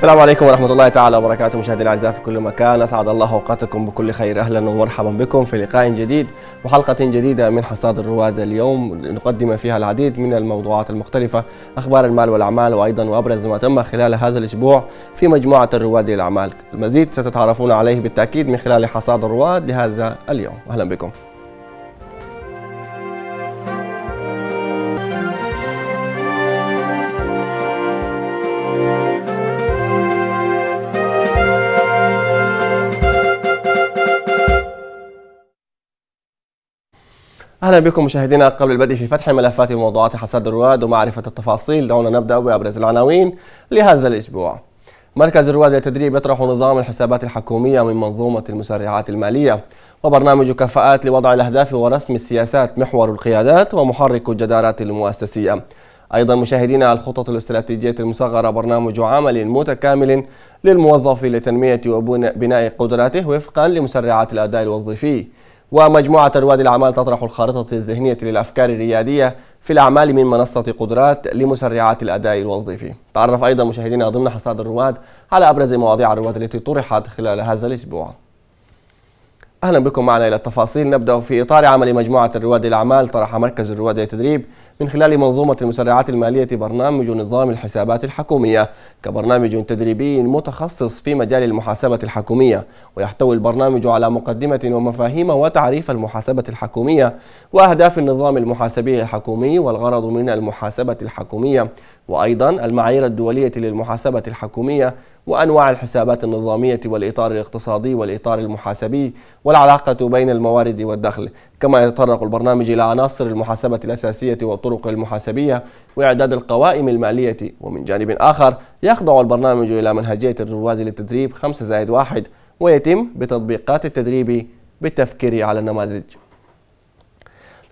السلام عليكم ورحمة الله تعالى وبركاته مشاهدينا الأعزاء في كل مكان أسعد الله أوقاتكم بكل خير أهلا ومرحبا بكم في لقاء جديد وحلقة جديدة من حصاد الرواد اليوم نقدم فيها العديد من الموضوعات المختلفة أخبار المال والأعمال وأيضا وأبرز ما تم خلال هذا الأسبوع في مجموعة الرواد للأعمال المزيد ستتعرفون عليه بالتأكيد من خلال حصاد الرواد لهذا اليوم أهلا بكم اهلا بكم مشاهدينا قبل البدء في فتح ملفات وموضوعات حساد الرواد ومعرفه التفاصيل دعونا نبدا بابرز العناوين لهذا الاسبوع. مركز الرواد للتدريب يطرح نظام الحسابات الحكوميه من منظومه المسرعات الماليه وبرنامج كفاءات لوضع الاهداف ورسم السياسات محور القيادات ومحرك الجدارات المؤسسيه. ايضا مشاهدينا الخطط الاستراتيجيه المصغره برنامج عمل متكامل للموظف لتنميه وبناء قدراته وفقا لمسرعات الاداء الوظيفي. ومجموعة رواد الأعمال تطرح الخارطة الذهنية للأفكار الريادية في الأعمال من منصة قدرات لمسرعات الأداء الوظيفي تعرف أيضا مشاهدينا ضمن حصاد الرواد على أبرز مواضيع الرواد التي طرحت خلال هذا الأسبوع أهلا بكم معنا إلى التفاصيل نبدأ في إطار عمل مجموعة رواد الأعمال طرح مركز الرواد للتدريب من خلال منظومة المسرعات المالية برنامج نظام الحسابات الحكومية كبرنامج تدريبي متخصص في مجال المحاسبة الحكومية ويحتوي البرنامج على مقدمة ومفاهيم وتعريف المحاسبة الحكومية وأهداف النظام المحاسبي الحكومي والغرض من المحاسبة الحكومية وأيضا المعايير الدولية للمحاسبة الحكومية وأنواع الحسابات النظامية والإطار الاقتصادي والإطار المحاسبي والعلاقة بين الموارد والدخل كما يتطرق البرنامج إلى عناصر المحاسبة الأساسية والطرق المحاسبية وإعداد القوائم المالية ومن جانب آخر يخضع البرنامج إلى منهجية الرواد للتدريب 5 زائد 1 ويتم بتطبيقات التدريب بالتفكير على النماذج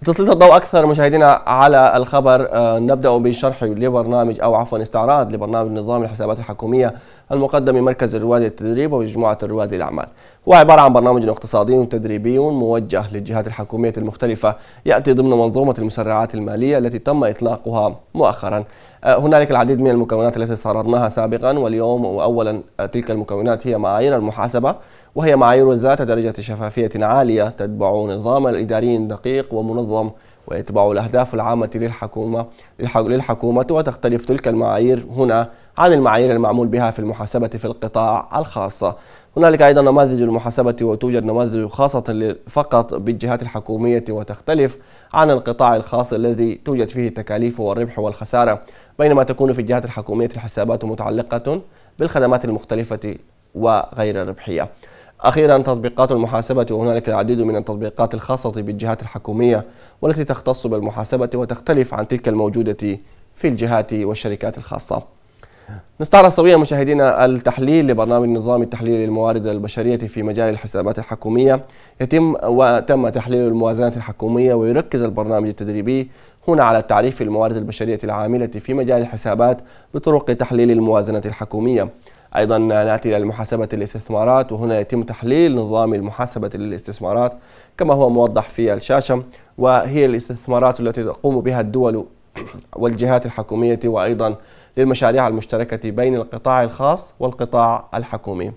لتسليط الضوء اكثر مشاهدينا على الخبر آه، نبدا بشرح لبرنامج او عفوا استعراض لبرنامج نظام الحسابات الحكوميه المقدم من مركز الرواد للتدريب ومجموعه الرواد للاعمال هو عباره عن برنامج اقتصادي تدريبي موجه للجهات الحكوميه المختلفه ياتي ضمن منظومه المسرعات الماليه التي تم اطلاقها مؤخرا آه، هنالك العديد من المكونات التي استعرضناها سابقا واليوم واولا آه، تلك المكونات هي معايير المحاسبه وهي معايير ذات درجة شفافية عالية تتبع نظام إداري دقيق ومنظم ويتبع الأهداف العامة للحكومة للحكومة وتختلف تلك المعايير هنا عن المعايير المعمول بها في المحاسبة في القطاع الخاص هنالك أيضا نماذج المحاسبة وتوجد نماذج خاصة فقط بالجهات الحكومية وتختلف عن القطاع الخاص الذي توجد فيه التكاليف والربح والخسارة بينما تكون في الجهات الحكومية الحسابات متعلقة بالخدمات المختلفة وغير الربحية أخيرا تطبيقات المحاسبة وهنالك العديد من التطبيقات الخاصة بالجهات الحكومية والتي تختص بالمحاسبة وتختلف عن تلك الموجودة في الجهات والشركات الخاصة نستعرض سويا مشاهدينا التحليل لبرنامج نظام التحليل للموارد البشرية في مجال الحسابات الحكومية يتم وتم تحليل الموازنات الحكومية ويركز البرنامج التدريبي هنا على تعريف الموارد البشرية العاملة في مجال الحسابات بطرق تحليل الموازنة الحكومية أيضا نأتي إلى محاسبة الاستثمارات وهنا يتم تحليل نظام المحاسبة للاستثمارات كما هو موضح في الشاشة وهي الاستثمارات التي تقوم بها الدول والجهات الحكومية وأيضا للمشاريع المشتركة بين القطاع الخاص والقطاع الحكومي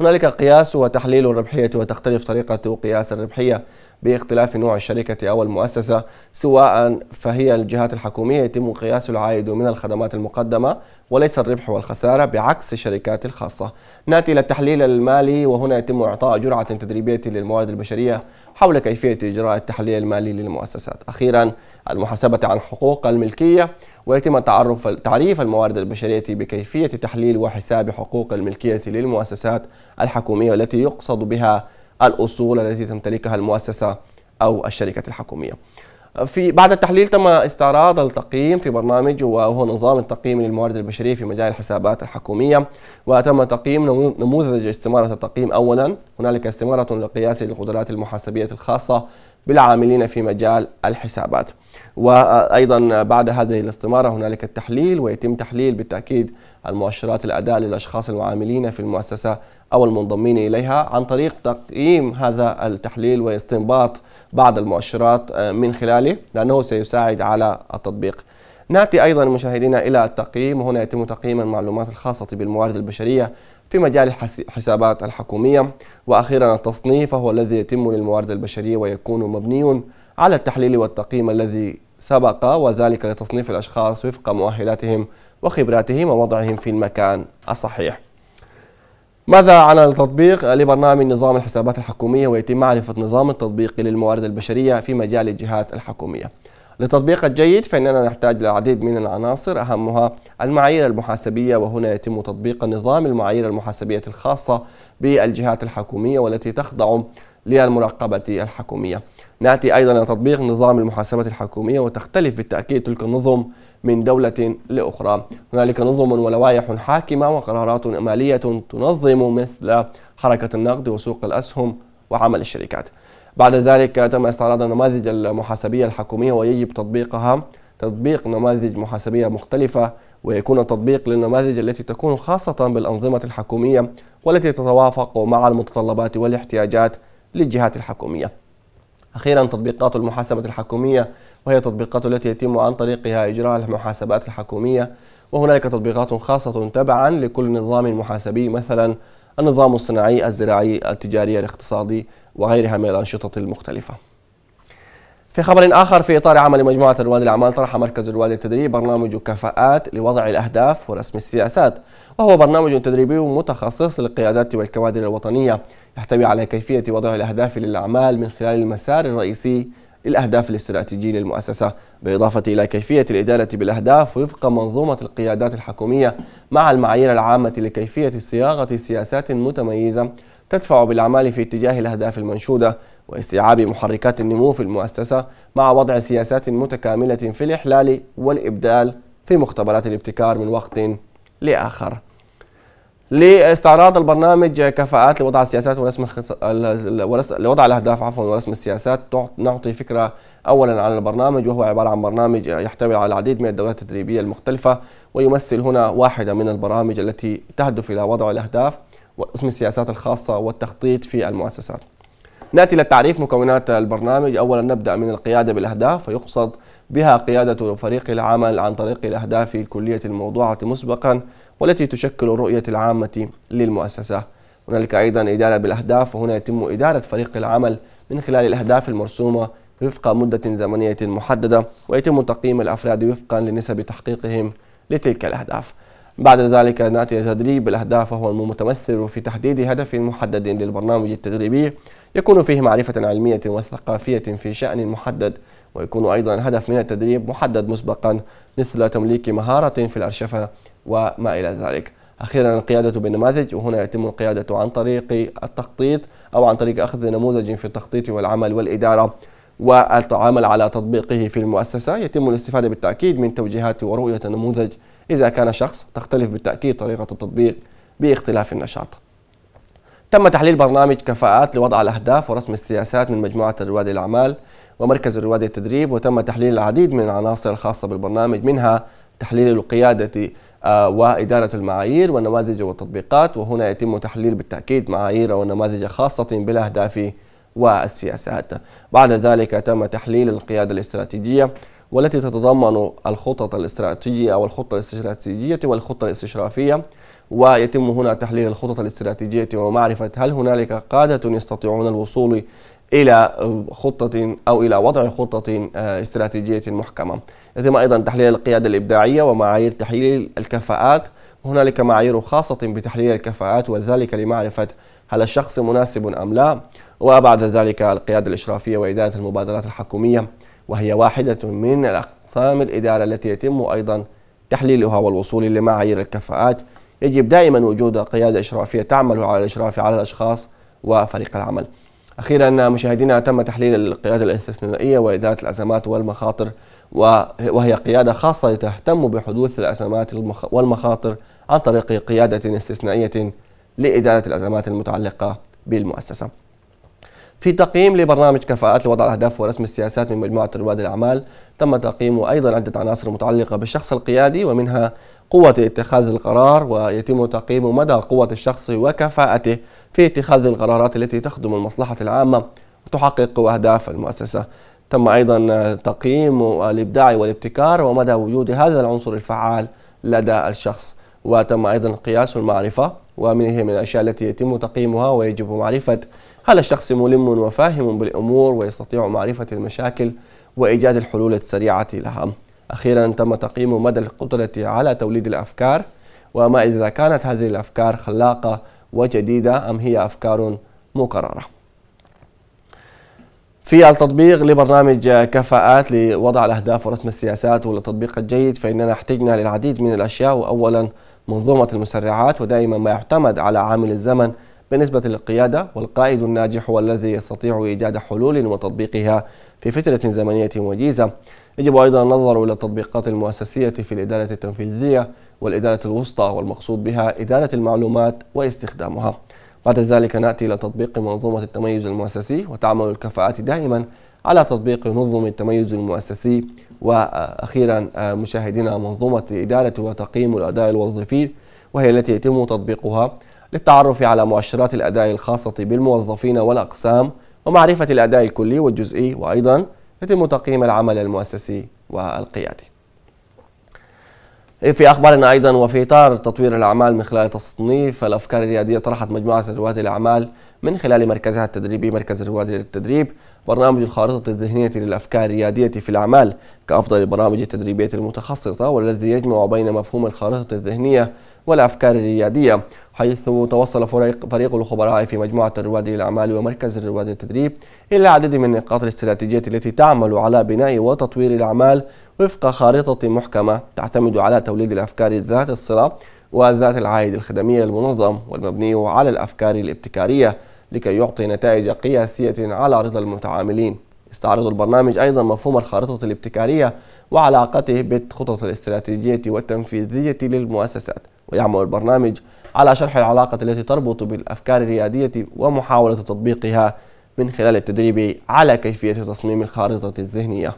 هنالك قياس وتحليل الربحية وتختلف طريقة قياس الربحية باختلاف نوع الشركة أو المؤسسة سواء فهي الجهات الحكومية يتم قياس العائد من الخدمات المقدمة وليس الربح والخسارة بعكس الشركات الخاصة نأتي إلى التحليل المالي وهنا يتم إعطاء جرعة تدريبية للموارد البشرية حول كيفية إجراء التحليل المالي للمؤسسات أخيرا المحاسبة عن حقوق الملكية ويتم تعرف تعريف الموارد البشرية بكيفية تحليل وحساب حقوق الملكية للمؤسسات الحكومية التي يقصد بها الأصول التي تمتلكها المؤسسة أو الشركة الحكومية في بعد التحليل تم استعراض التقييم في برنامج وهو نظام التقييم للموارد البشرية في مجال الحسابات الحكومية وتم تقييم نموذج استمارة التقييم أولا هنالك استمارة لقياس القدرات المحاسبية الخاصة بالعاملين في مجال الحسابات وأيضا بعد هذه الاستمارة هنالك التحليل ويتم تحليل بالتأكيد المؤشرات الأداء للأشخاص العاملين في المؤسسة أو المنضمين إليها عن طريق تقييم هذا التحليل واستنباط بعض المؤشرات آه، من خلاله لأنه سيساعد على التطبيق نأتي أيضا مشاهدينا إلى التقييم وهنا يتم تقييم المعلومات الخاصة بالموارد البشرية في مجال الحسابات الحكومية وأخيرا التصنيف هو الذي يتم للموارد البشرية ويكون مبني على التحليل والتقييم الذي سبق وذلك لتصنيف الأشخاص وفق مؤهلاتهم وخبراتهم ووضعهم في المكان الصحيح ماذا عن التطبيق لبرنامج نظام الحسابات الحكومية ويتم معرفة نظام التطبيق للموارد البشرية في مجال الجهات الحكومية لتطبيق الجيد فإننا نحتاج العديد من العناصر أهمها المعايير المحاسبية وهنا يتم تطبيق نظام المعايير المحاسبية الخاصة بالجهات الحكومية والتي تخضع للمراقبة الحكومية نأتي أيضا إلى تطبيق نظام المحاسبة الحكومية وتختلف بالتأكيد تلك النظم من دولة لأخرى هنالك نظم ولوائح حاكمة وقرارات مالية تنظم مثل حركة النقد وسوق الأسهم وعمل الشركات بعد ذلك تم استعراض النماذج المحاسبية الحكومية ويجب تطبيقها تطبيق نماذج محاسبية مختلفة ويكون التطبيق للنماذج التي تكون خاصة بالأنظمة الحكومية والتي تتوافق مع المتطلبات والاحتياجات للجهات الحكومية أخيرا تطبيقات المحاسبة الحكومية وهي التطبيقات التي يتم عن طريقها إجراء المحاسبات الحكومية وهنالك تطبيقات خاصة تبعا لكل نظام محاسبي مثلا النظام الصناعي الزراعي التجاري الاقتصادي وغيرها من الأنشطة المختلفة في خبر آخر في إطار عمل مجموعة رواد الأعمال طرح مركز رواد التدريب برنامج كفاءات لوضع الأهداف ورسم السياسات وهو برنامج تدريبي متخصص للقيادات والكوادر الوطنية يحتوي على كيفية وضع الأهداف للأعمال من خلال المسار الرئيسي للأهداف الاستراتيجية للمؤسسة بالإضافة إلى كيفية الإدارة بالأهداف وفق منظومة القيادات الحكومية مع المعايير العامة لكيفية صياغة سياسات متميزة تدفع بالأعمال في اتجاه الأهداف المنشودة واستيعاب محركات النمو في المؤسسة مع وضع سياسات متكاملة في الإحلال والإبدال في مختبرات الابتكار من وقت لآخر لاستعراض البرنامج كفاءات لوضع السياسات ورسم الخص... لوضع الاهداف عفوا ورسم السياسات نعطي فكره اولا عن البرنامج وهو عباره عن برنامج يحتوي على العديد من الدورات التدريبيه المختلفه ويمثل هنا واحده من البرامج التي تهدف الى وضع الاهداف ورسم السياسات الخاصه والتخطيط في المؤسسات. ناتي للتعريف مكونات البرنامج اولا نبدا من القياده بالاهداف فيقصد بها قياده فريق العمل عن طريق الاهداف الكليه الموضوعه مسبقا والتي تشكل الرؤية العامة للمؤسسة هنالك أيضا إدارة بالأهداف وهنا يتم إدارة فريق العمل من خلال الأهداف المرسومة وفق مدة زمنية محددة ويتم تقييم الأفراد وفقا لنسب تحقيقهم لتلك الأهداف بعد ذلك ناتي تدريب الأهداف وهو المتمثل في تحديد هدف محدد للبرنامج التدريبي يكون فيه معرفة علمية وثقافية في شأن محدد ويكون أيضا هدف من التدريب محدد مسبقا مثل تمليك مهارة في الأرشفة وما إلى ذلك أخيرا القيادة بالنماذج وهنا يتم القيادة عن طريق التخطيط أو عن طريق أخذ نموذج في التخطيط والعمل والإدارة والعمل على تطبيقه في المؤسسة يتم الاستفادة بالتأكيد من توجيهات ورؤية النموذج إذا كان شخص تختلف بالتأكيد طريقة التطبيق باختلاف النشاط تم تحليل برنامج كفاءات لوضع الأهداف ورسم السياسات من مجموعة الرواد الأعمال ومركز الرواد التدريب وتم تحليل العديد من العناصر الخاصة بالبرنامج منها تحليل القيادة آه، وإدارة المعايير والنماذج والتطبيقات وهنا يتم تحليل بالتأكيد معايير ونماذج خاصة بالأهداف والسياسات بعد ذلك تم تحليل القيادة الاستراتيجية والتي تتضمن الخطط الاستراتيجية أو الخطة الاستراتيجية والخطة الاستشرافية ويتم هنا تحليل الخطط الاستراتيجية ومعرفة هل هنالك قادة يستطيعون الوصول إلى خطة أو إلى وضع خطة آه، استراتيجية محكمة يتم أيضا تحليل القيادة الإبداعية ومعايير تحليل الكفاءات هنالك معايير خاصة بتحليل الكفاءات وذلك لمعرفة هل الشخص مناسب أم لا وبعد ذلك القيادة الإشرافية وإدارة المبادرات الحكومية وهي واحدة من الأقسام الإدارة التي يتم أيضا تحليلها والوصول لمعايير الكفاءات يجب دائما وجود قيادة إشرافية تعمل على الإشراف على الأشخاص وفريق العمل أخيرا مشاهدينا تم تحليل القيادة الاستثنائية وإدارة الأزمات والمخاطر وهي قيادة خاصة تهتم بحدوث الأزمات والمخاطر عن طريق قيادة استثنائية لإدارة الأزمات المتعلقة بالمؤسسة في تقييم لبرنامج كفاءات لوضع الأهداف ورسم السياسات من مجموعة رواد الأعمال تم تقييم أيضا عدة عناصر متعلقة بالشخص القيادي ومنها قوة اتخاذ القرار ويتم تقييم مدى قوة الشخص وكفاءته في اتخاذ القرارات التي تخدم المصلحة العامة وتحقق أهداف المؤسسة تم أيضا تقييم الإبداع والابتكار ومدى وجود هذا العنصر الفعال لدى الشخص وتم أيضا قياس المعرفة ومن هي من الأشياء التي يتم تقييمها ويجب معرفة هل الشخص ملم وفاهم بالأمور ويستطيع معرفة المشاكل وإيجاد الحلول السريعة لها أخيرا تم تقييم مدى القدرة على توليد الأفكار وما إذا كانت هذه الأفكار خلاقة وجديدة أم هي أفكار مكررة في التطبيق لبرنامج كفاءات لوضع الأهداف ورسم السياسات والتطبيق الجيد فإننا احتجنا للعديد من الأشياء وأولا منظومة المسرعات ودائما ما يعتمد على عامل الزمن بالنسبة للقيادة والقائد الناجح هو الذي يستطيع إيجاد حلول وتطبيقها في فترة زمنية وجيزة يجب أيضا النظر إلى التطبيقات المؤسسية في الإدارة التنفيذية والإدارة الوسطى والمقصود بها إدارة المعلومات واستخدامها بعد ذلك نأتي إلى تطبيق منظومة التميز المؤسسي وتعمل الكفاءات دائما على تطبيق منظومة التميز المؤسسي وأخيرا مشاهدينا منظومة إدارة وتقييم الأداء الوظيفي وهي التي يتم تطبيقها للتعرف على مؤشرات الأداء الخاصة بالموظفين والأقسام ومعرفة الأداء الكلي والجزئي وأيضا يتم تقييم العمل المؤسسي والقيادي إيه، في اخبارنا ايضا وفي اطار تطوير الاعمال من خلال تصنيف الافكار الرياديه طرحت مجموعه رواد الاعمال من خلال مركزها التدريبي مركز رواد للتدريب برنامج الخارطه الذهنيه للافكار الرياديه في الاعمال كافضل البرامج التدريبيه المتخصصه والذي يجمع بين مفهوم الخارطه الذهنيه والأفكار الريادية حيث توصل فريق, فريق الخبراء في مجموعة الرواد الأعمال ومركز الرواد التدريب إلى العديد من نقاط الاستراتيجية التي تعمل على بناء وتطوير الأعمال وفق خارطة محكمة تعتمد على توليد الأفكار ذات الصلة وذات العائد الخدمي المنظم والمبني على الأفكار الابتكارية لكي يعطي نتائج قياسية على رضا المتعاملين استعرض البرنامج أيضا مفهوم الخارطة الابتكارية وعلاقته بالخطط الاستراتيجية والتنفيذية للمؤسسات ويعمل البرنامج على شرح العلاقة التي تربط بالأفكار الريادية ومحاولة تطبيقها من خلال التدريب على كيفية تصميم الخارطة الذهنية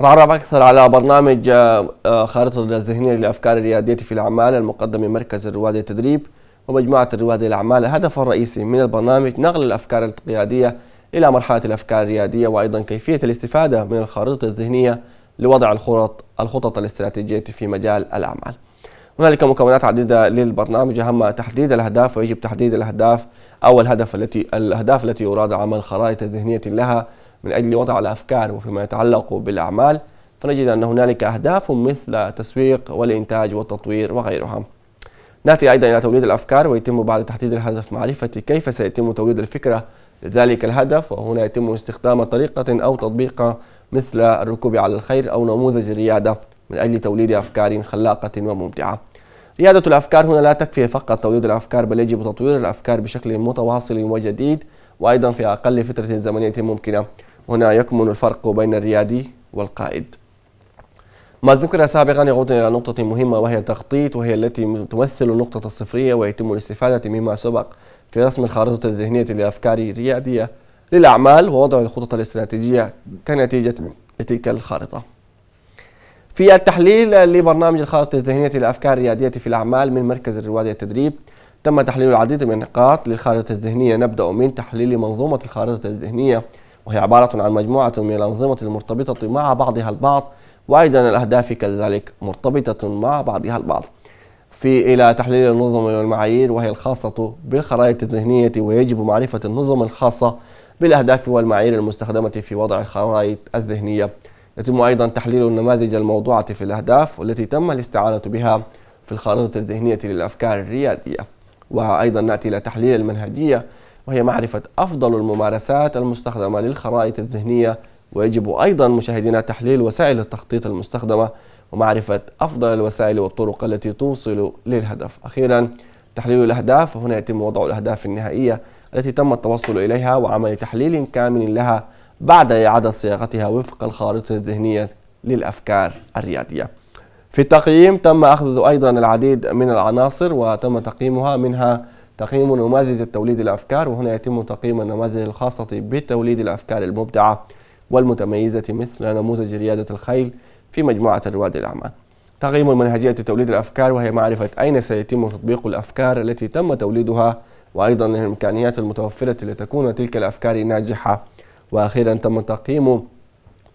نتعرف أكثر على برنامج آه، آه، خارطة الذهنية للأفكار الريادية في الأعمال المقدم من مركز الرواد التدريب ومجموعة الرواد الأعمال الهدف الرئيسي من البرنامج نقل الأفكار القيادية إلى مرحلة الأفكار الريادية وأيضا كيفية الاستفادة من الخريطة الذهنية لوضع الخطط الخطط الاستراتيجية في مجال الأعمال. هنالك مكونات عديدة للبرنامج أهمها تحديد الأهداف ويجب تحديد الأهداف أو الهدف التي الأهداف التي يراد عمل خرائط ذهنية لها من أجل وضع الأفكار وفيما يتعلق بالأعمال فنجد أن هنالك أهداف مثل التسويق والإنتاج والتطوير وغيرها. ناتي أيضا إلى توليد الأفكار ويتم بعد تحديد الهدف معرفة كيف سيتم توليد الفكرة لذلك الهدف وهنا يتم استخدام طريقة أو تطبيق مثل الركوب على الخير أو نموذج الريادة من أجل توليد أفكار خلاقة وممتعة ريادة الأفكار هنا لا تكفي فقط توليد الأفكار بل يجب تطوير الأفكار بشكل متواصل وجديد وأيضا في أقل فترة زمنية ممكنة هنا يكمن الفرق بين الريادي والقائد ما ذكر سابقا يعود إلى نقطة مهمة وهي التخطيط وهي التي تمثل النقطة الصفرية ويتم الاستفادة مما سبق في رسم الخارطة الذهنية لأفكاري الريادية للأعمال ووضع الخطط الاستراتيجية كنتيجة لتلك الخارطة في التحليل لبرنامج الخارطة الذهنية للأفكار الريادية في الأعمال من مركز الرواد التدريب تم تحليل العديد من النقاط للخارطة الذهنية نبدأ من تحليل منظومة الخارطة الذهنية وهي عبارة عن مجموعة من الأنظمة المرتبطة مع بعضها البعض وأيضا الأهداف كذلك مرتبطة مع بعضها البعض في إلى تحليل النظم والمعايير وهي الخاصة بالخرائط الذهنية ويجب معرفة النظم الخاصة بالأهداف والمعايير المستخدمة في وضع الخرائط الذهنية يتم أيضا تحليل النماذج الموضوعة في الأهداف والتي تم الاستعانة بها في الخارطة الذهنية للأفكار الريادية وأيضا نأتي إلى تحليل المنهجية وهي معرفة أفضل الممارسات المستخدمة للخرائط الذهنية ويجب أيضا مشاهدينا تحليل وسائل التخطيط المستخدمة ومعرفة أفضل الوسائل والطرق التي توصل للهدف أخيرا تحليل الأهداف هنا يتم وضع الأهداف النهائية التي تم التوصل إليها وعمل تحليل كامل لها بعد إعادة صياغتها وفق الخارطة الذهنية للأفكار الريادية في التقييم تم أخذ أيضا العديد من العناصر وتم تقييمها منها تقييم نماذج التوليد الأفكار وهنا يتم تقييم النماذج الخاصة بتوليد الأفكار المبدعة والمتميزة مثل نموذج ريادة الخيل في مجموعة رواد الأعمال تقييم منهجية توليد الأفكار وهي معرفة أين سيتم تطبيق الأفكار التي تم توليدها وأيضا الإمكانيات المتوفرة لتكون تلك الأفكار ناجحة وأخيرا تم تقييم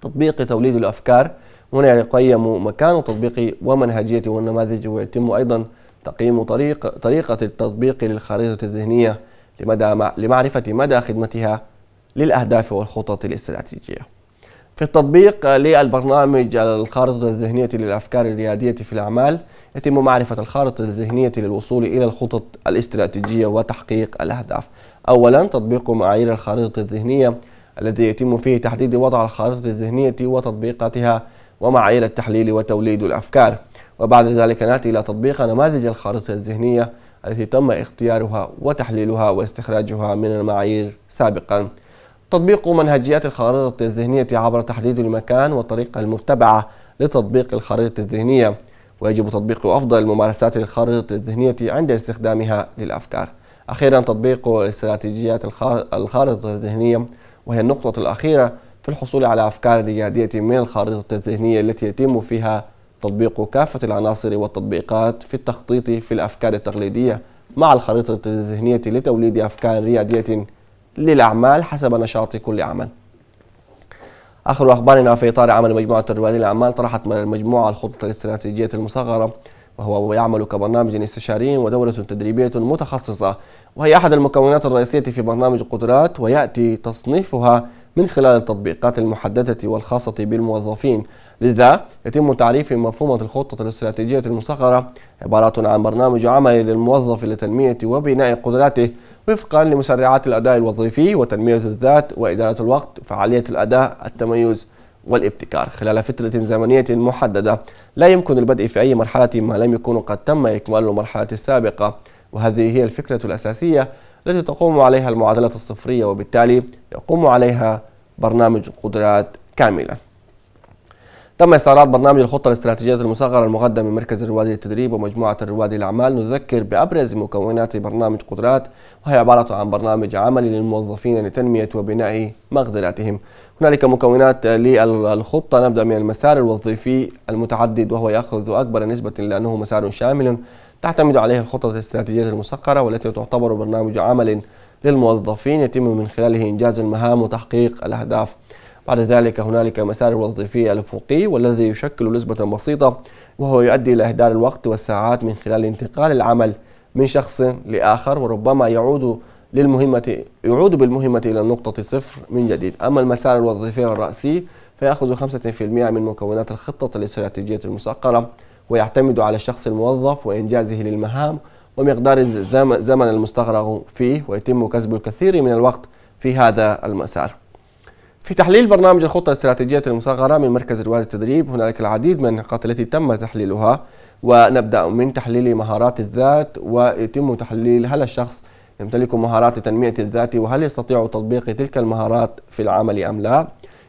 تطبيق توليد الأفكار هنا يقيم مكان التطبيق ومنهجية والنماذج ويتم أيضا تقييم طريق طريقة التطبيق للخريطة الذهنية لمدى لمعرفة مدى خدمتها للأهداف والخطط الاستراتيجية في التطبيق للبرنامج الخارطة الذهنية للأفكار الريادية في الأعمال يتم معرفة الخارطة الذهنية للوصول إلى الخطط الاستراتيجية وتحقيق الأهداف أولا تطبيق معايير الخارطة الذهنية الذي يتم فيه تحديد وضع الخارطة الذهنية وتطبيقاتها ومعايير التحليل وتوليد الأفكار وبعد ذلك نأتي إلى تطبيق نماذج الخارطة الذهنية التي تم اختيارها وتحليلها واستخراجها من المعايير سابقا تطبيق منهجيات الخارطة الذهنية عبر تحديد المكان والطريقة المتبعة لتطبيق الخارطة الذهنية ويجب تطبيق أفضل الممارسات للخارطة الذهنية عند استخدامها للأفكار أخيرا تطبيق استراتيجيات الخارطة الذهنية وهي النقطة الأخيرة في الحصول على أفكار ريادية من الخارطة الذهنية التي يتم فيها تطبيق كافة العناصر والتطبيقات في التخطيط في الأفكار التقليدية مع الخريطة الذهنية لتوليد أفكار ريادية للأعمال حسب نشاط كل عمل آخر أخبارنا في إطار عمل مجموعة رواد الأعمال طرحت المجموعة الخطط الاستراتيجية المصغرة وهو يعمل كبرنامج استشاري ودورة تدريبية متخصصة وهي أحد المكونات الرئيسية في برنامج قدرات ويأتي تصنيفها من خلال التطبيقات المحددة والخاصة بالموظفين لذا يتم تعريف مفهومة الخطة الاستراتيجية المصغرة عبارة عن برنامج عمل للموظف لتنمية وبناء قدراته وفقا لمسرعات الأداء الوظيفي وتنمية الذات وإدارة الوقت وفعالية الأداء التميز والابتكار خلال فترة زمنية محددة لا يمكن البدء في أي مرحلة ما لم يكون قد تم إكمال المرحلة السابقة وهذه هي الفكرة الأساسية التي تقوم عليها المعادلة الصفرية وبالتالي يقوم عليها برنامج قدرات كاملة تم استعراض برنامج الخطة الاستراتيجية المصغرة المقدم من مركز الرواد للتدريب ومجموعة الرواد للأعمال نذكر بأبرز مكونات برنامج قدرات وهي عبارة عن برنامج عملي للموظفين لتنمية وبناء مقدراتهم هنالك مكونات للخطة نبدأ من المسار الوظيفي المتعدد وهو يأخذ أكبر نسبة لأنه مسار شامل تعتمد عليه الخطة الاستراتيجية المصغرة والتي تعتبر برنامج عمل للموظفين يتم من خلاله إنجاز المهام وتحقيق الأهداف بعد ذلك هنالك مسار وظيفي الأفقي والذي يشكل نسبة بسيطة وهو يؤدي إلى إهدار الوقت والساعات من خلال انتقال العمل من شخص لآخر وربما يعود للمهمة يعود بالمهمة إلى نقطة صفر من جديد أما المسار الوظيفي الرأسي فيأخذ 5% من مكونات الخطة الاستراتيجية المسقرة ويعتمد على الشخص الموظف وإنجازه للمهام ومقدار الزمن المستغرق فيه ويتم كسب الكثير من الوقت في هذا المسار في تحليل برنامج الخطة الاستراتيجية المصغرة من مركز رواد التدريب هنالك العديد من النقاط التي تم تحليلها ونبدأ من تحليل مهارات الذات ويتم تحليل هل الشخص يمتلك مهارات تنمية الذات وهل يستطيع تطبيق تلك المهارات في العمل أم لا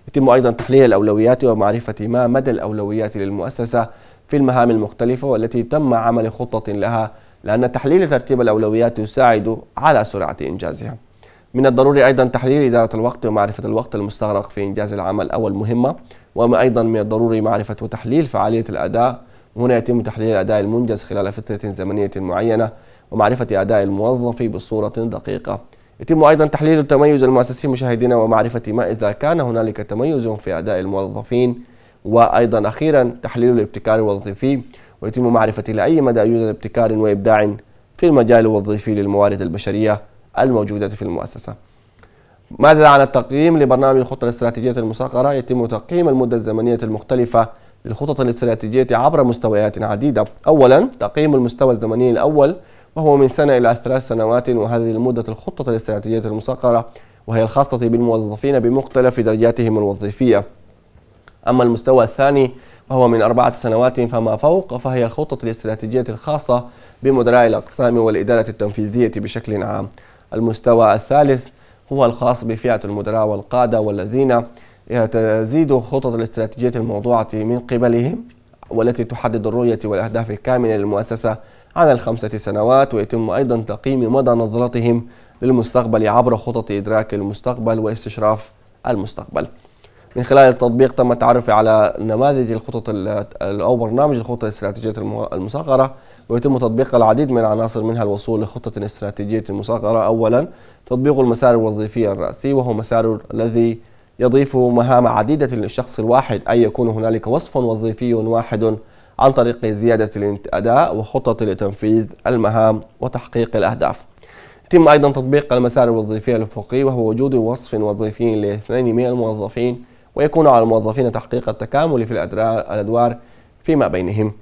يتم أيضا تحليل الأولويات ومعرفة ما مدى الأولويات للمؤسسة في المهام المختلفة والتي تم عمل خطة لها لأن تحليل ترتيب الأولويات يساعد على سرعة إنجازها من الضروري أيضا تحليل إدارة الوقت ومعرفة الوقت المستغرق في إنجاز العمل أو المهمة وما أيضا من الضروري معرفة وتحليل فعالية الأداء هنا يتم تحليل الأداء المنجز خلال فترة زمنية معينة ومعرفة أداء الموظف بصورة دقيقة يتم أيضا تحليل تميز المؤسسين مشاهدينا ومعرفة ما إذا كان هنالك تميز في أداء الموظفين وأيضا أخيرا تحليل الابتكار الوظيفي ويتم معرفة إلى أي مدى يوجد ابتكار وإبداع في المجال الوظيفي للموارد البشرية الموجودة في المؤسسة ماذا عن التقييم لبرنامج الخطة الاستراتيجية المصغرة يتم تقييم المدة الزمنية المختلفة للخطط الاستراتيجية عبر مستويات عديدة أولا تقييم المستوى الزمني الأول وهو من سنة إلى ثلاث سنوات وهذه المدة الخطة الاستراتيجية المصغرة وهي الخاصة بالموظفين بمختلف درجاتهم الوظيفية أما المستوى الثاني وهو من أربعة سنوات فما فوق فهي الخطة الاستراتيجية الخاصة بمدراء الأقسام والإدارة التنفيذية بشكل عام المستوى الثالث هو الخاص بفئة المدراء والقادة والذين تزيد خطط الاستراتيجية الموضوعة من قبلهم والتي تحدد الرؤية والأهداف الكاملة للمؤسسة على الخمسة سنوات ويتم أيضا تقييم مدى نظرتهم للمستقبل عبر خطط إدراك المستقبل واستشراف المستقبل من خلال التطبيق تم التعرف على نماذج الخطط أو برنامج الخطط الاستراتيجية المصغرة ويتم تطبيق العديد من العناصر منها الوصول لخطة استراتيجية مصغرة أولا تطبيق المسار الوظيفي الرأسي وهو مسار الذي يضيف مهام عديدة للشخص الواحد أي يكون هنالك وصف وظيفي واحد عن طريق زيادة الأداء وخطط لتنفيذ المهام وتحقيق الأهداف يتم أيضا تطبيق المسار الوظيفي الأفقي وهو وجود وصف وظيفي لاثنين من الموظفين ويكون على الموظفين تحقيق التكامل في الأدوار فيما بينهم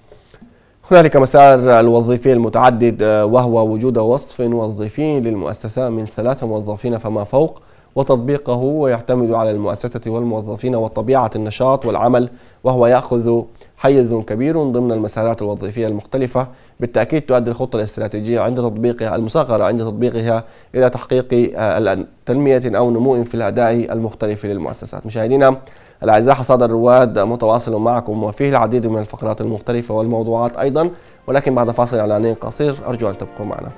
هنالك مسار الوظيفي المتعدد آه، وهو وجود وصف وظيفي للمؤسسة من ثلاثة موظفين فما فوق وتطبيقه ويعتمد على المؤسسة والموظفين وطبيعة النشاط والعمل وهو يأخذ حيز كبير ضمن المسارات الوظيفية المختلفة بالتأكيد تؤدي الخطة الاستراتيجية عند تطبيقها المصغرة عند تطبيقها إلى تحقيق آه، تنمية أو نمو في الأداء المختلف للمؤسسات مشاهدينا الأعزاء حصاد الرواد متواصل معكم وفيه العديد من الفقرات المختلفة والموضوعات أيضا ولكن بعد فاصل إعلاني قصير أرجو أن تبقوا معنا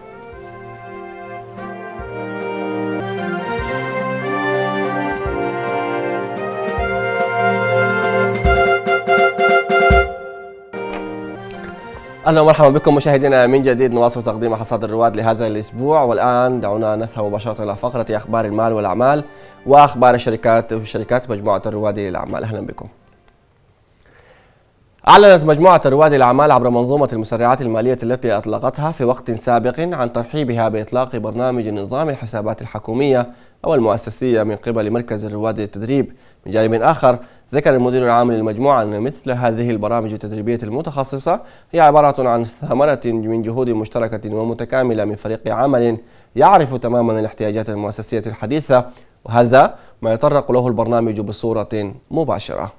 اهلا ومرحبا بكم مشاهدينا من جديد نواصل تقديم حصاد الرواد لهذا الاسبوع والان دعونا نفهم مباشره الى فقره اخبار المال والاعمال واخبار الشركات وشركات مجموعه الرواد للاعمال اهلا بكم. أعلنت مجموعة رواد الأعمال عبر منظومة المسرعات المالية التي أطلقتها في وقت سابق عن ترحيبها بإطلاق برنامج نظام الحسابات الحكومية أو المؤسسية من قبل مركز الرواد للتدريب من جانب آخر ذكر المدير العام للمجموعة أن مثل هذه البرامج التدريبية المتخصصة هي عبارة عن ثمرة من جهود مشتركة ومتكاملة من فريق عمل يعرف تماما الاحتياجات المؤسسية الحديثة وهذا ما يطرق له البرنامج بصورة مباشرة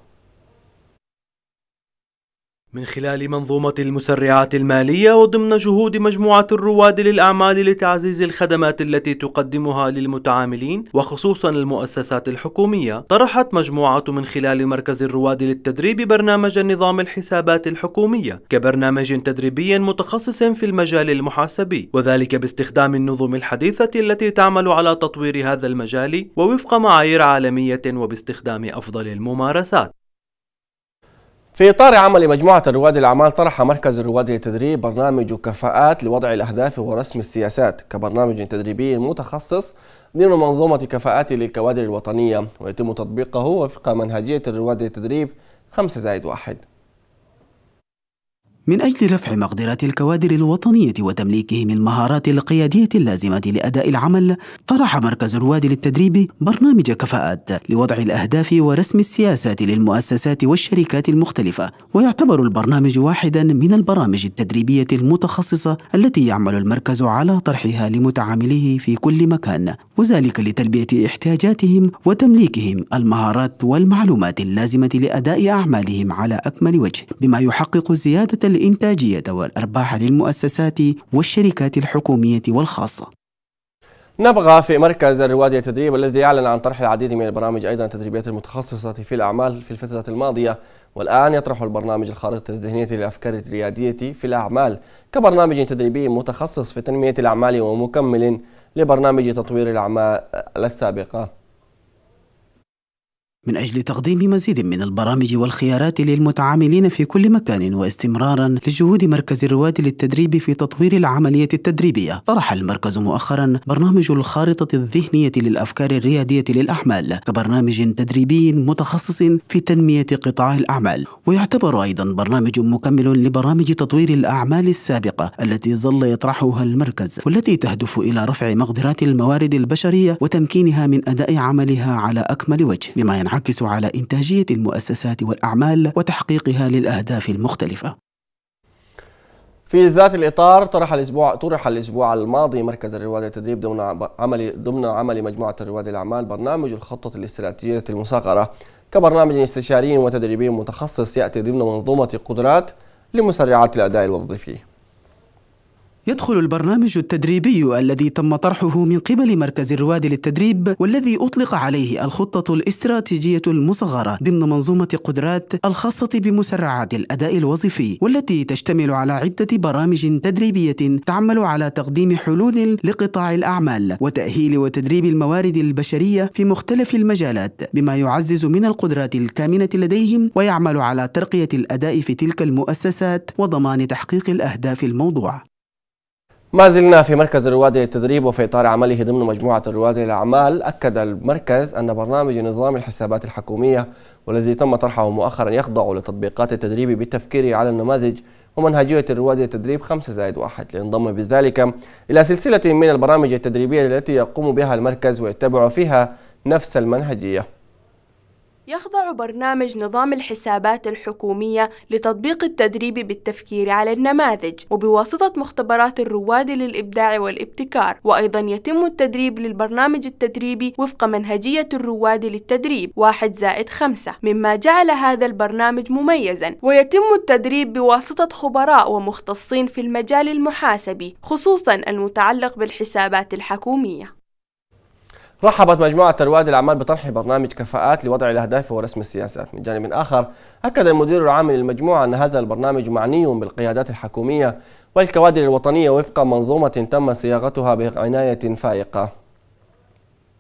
من خلال منظومة المسرعات المالية وضمن جهود مجموعة الرواد للأعمال لتعزيز الخدمات التي تقدمها للمتعاملين وخصوصا المؤسسات الحكومية طرحت مجموعة من خلال مركز الرواد للتدريب برنامج نظام الحسابات الحكومية كبرنامج تدريبي متخصص في المجال المحاسبي وذلك باستخدام النظم الحديثة التي تعمل على تطوير هذا المجال ووفق معايير عالمية وباستخدام أفضل الممارسات في إطار عمل مجموعة رواد الأعمال طرح مركز الرواد التدريب برنامج كفاءات لوضع الأهداف ورسم السياسات كبرنامج تدريبي متخصص ضمن منظومة كفاءات للكوادر الوطنية ويتم تطبيقه وفق منهجية الرواد التدريب 5 زائد 1 من أجل رفع مقدرات الكوادر الوطنية وتمليكهم المهارات القيادية اللازمة لأداء العمل طرح مركز رواد للتدريب برنامج كفاءات لوضع الأهداف ورسم السياسات للمؤسسات والشركات المختلفة ويعتبر البرنامج واحدا من البرامج التدريبية المتخصصة التي يعمل المركز على طرحها لمتعامليه في كل مكان وذلك لتلبية احتياجاتهم وتمليكهم المهارات والمعلومات اللازمة لأداء أعمالهم على أكمل وجه بما يحقق زيادة الإنتاجية والأرباح للمؤسسات والشركات الحكومية والخاصة نبغى في مركز الرواد التدريب الذي أعلن عن طرح العديد من البرامج أيضا التدريبية المتخصصة في الأعمال في الفترة الماضية والآن يطرح البرنامج الخارطة الذهنية للأفكار الريادية في الأعمال كبرنامج تدريبي متخصص في تنمية الأعمال ومكمل لبرنامج تطوير الأعمال السابقة من أجل تقديم مزيد من البرامج والخيارات للمتعاملين في كل مكان واستمرارا لجهود مركز الرواد للتدريب في تطوير العملية التدريبية طرح المركز مؤخرا برنامج الخارطة الذهنية للأفكار الريادية للأعمال كبرنامج تدريبي متخصص في تنمية قطاع الأعمال ويعتبر أيضا برنامج مكمل لبرامج تطوير الأعمال السابقة التي ظل يطرحها المركز والتي تهدف إلى رفع مقدرات الموارد البشرية وتمكينها من أداء عملها على أكمل وجه بما تنعكس على إنتاجية المؤسسات والأعمال وتحقيقها للأهداف المختلفة في ذات الاطار طرح الاسبوع طرح الاسبوع الماضي مركز الرواد التدريب ضمن عمل ضمن عمل مجموعه الرواد الاعمال برنامج الخطه الاستراتيجيه المصغره كبرنامج استشاري وتدريبي متخصص ياتي ضمن منظومه قدرات لمسرعات الاداء الوظيفي. يدخل البرنامج التدريبي الذي تم طرحه من قبل مركز الرواد للتدريب والذي أطلق عليه الخطة الاستراتيجية المصغرة ضمن منظومة قدرات الخاصة بمسرعات الأداء الوظيفي والتي تشتمل على عدة برامج تدريبية تعمل على تقديم حلول لقطاع الأعمال وتأهيل وتدريب الموارد البشرية في مختلف المجالات بما يعزز من القدرات الكامنة لديهم ويعمل على ترقية الأداء في تلك المؤسسات وضمان تحقيق الأهداف الموضوع ما زلنا في مركز الرواد للتدريب وفي إطار عمله ضمن مجموعة الرواد للأعمال أكد المركز أن برنامج نظام الحسابات الحكومية والذي تم طرحه مؤخرا يخضع لتطبيقات التدريب بالتفكير على النماذج ومنهجية الرواد للتدريب 5 زائد 1 لينضم بذلك إلى سلسلة من البرامج التدريبية التي يقوم بها المركز ويتبع فيها نفس المنهجية يخضع برنامج نظام الحسابات الحكومية لتطبيق التدريب بالتفكير على النماذج وبواسطة مختبرات الرواد للإبداع والابتكار وأيضا يتم التدريب للبرنامج التدريبي وفق منهجية الرواد للتدريب واحد زائد خمسة مما جعل هذا البرنامج مميزا ويتم التدريب بواسطة خبراء ومختصين في المجال المحاسبي خصوصا المتعلق بالحسابات الحكومية رحبت مجموعة رواد الأعمال بطرح برنامج كفاءات لوضع الأهداف ورسم السياسات من جانب آخر أكد المدير العام للمجموعة أن هذا البرنامج معني بالقيادات الحكومية والكوادر الوطنية وفق منظومة تم صياغتها بعناية فائقة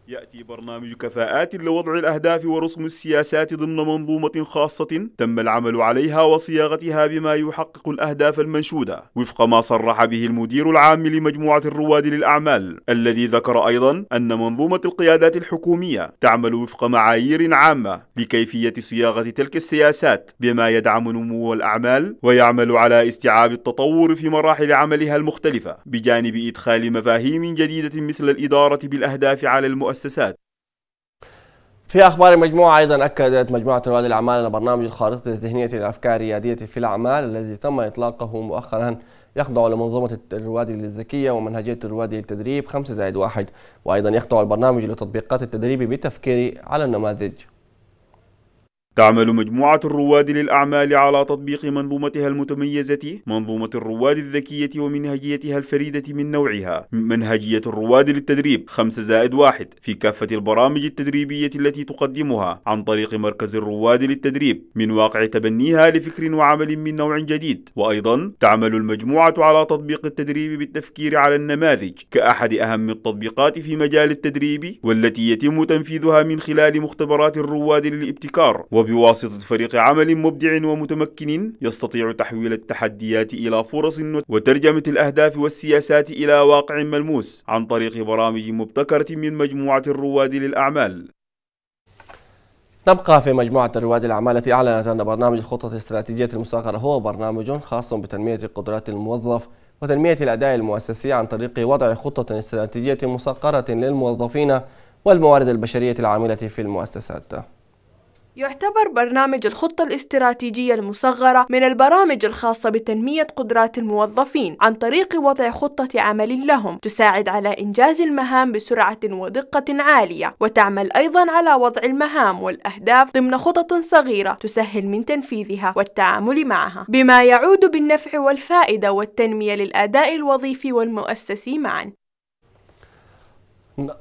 يأتي برنامج كفاءات لوضع الأهداف ورسم السياسات ضمن منظومة خاصة تم العمل عليها وصياغتها بما يحقق الأهداف المنشودة وفق ما صرح به المدير العام لمجموعة الرواد للأعمال الذي ذكر أيضا أن منظومة القيادات الحكومية تعمل وفق معايير عامة لكيفية صياغة تلك السياسات بما يدعم نمو الأعمال ويعمل على استيعاب التطور في مراحل عملها المختلفة بجانب إدخال مفاهيم جديدة مثل الإدارة بالأهداف على المؤسسات المؤسسات في اخبار المجموعة ايضا اكدت مجموعه رواد الاعمال ان برنامج الخارطه الذهنيه للافكار الرياديه في الاعمال الذي تم اطلاقه مؤخرا يخضع لمنظومه الرواد الذكيه ومنهجيه الرواد للتدريب 5 زائد 1 وايضا يخضع البرنامج لتطبيقات التدريب بالتفكير على النماذج تعمل مجموعة الرواد للأعمال على تطبيق منظومتها المتميزة منظومة الرواد الذكية ومنهجيتها الفريدة من نوعها منهجية الرواد للتدريب 5 زائد 1 في كافة البرامج التدريبية التي تقدمها عن طريق مركز الرواد للتدريب من واقع تبنيها لفكر وعمل من نوع جديد وأيضا تعمل المجموعة على تطبيق التدريب بالتفكير على النماذج كأحد أهم التطبيقات في مجال التدريب والتي يتم تنفيذها من خلال مختبرات الرواد للابتكار وبواسطة فريق عمل مبدع ومتمكن يستطيع تحويل التحديات إلى فرص وترجمة الأهداف والسياسات إلى واقع ملموس عن طريق برامج مبتكرة من مجموعة الرواد للأعمال نبقى في مجموعة رواد الأعمال التي أعلنت أن برنامج خطة استراتيجية المصغرة هو برنامج خاص بتنمية قدرات الموظف وتنمية الأداء المؤسسي عن طريق وضع خطة استراتيجية مصغرة للموظفين والموارد البشرية العاملة في المؤسسات يعتبر برنامج الخطة الاستراتيجية المصغرة من البرامج الخاصة بتنمية قدرات الموظفين عن طريق وضع خطة عمل لهم تساعد على إنجاز المهام بسرعة ودقة عالية وتعمل أيضا على وضع المهام والأهداف ضمن خطط صغيرة تسهل من تنفيذها والتعامل معها بما يعود بالنفع والفائدة والتنمية للأداء الوظيفي والمؤسسي معا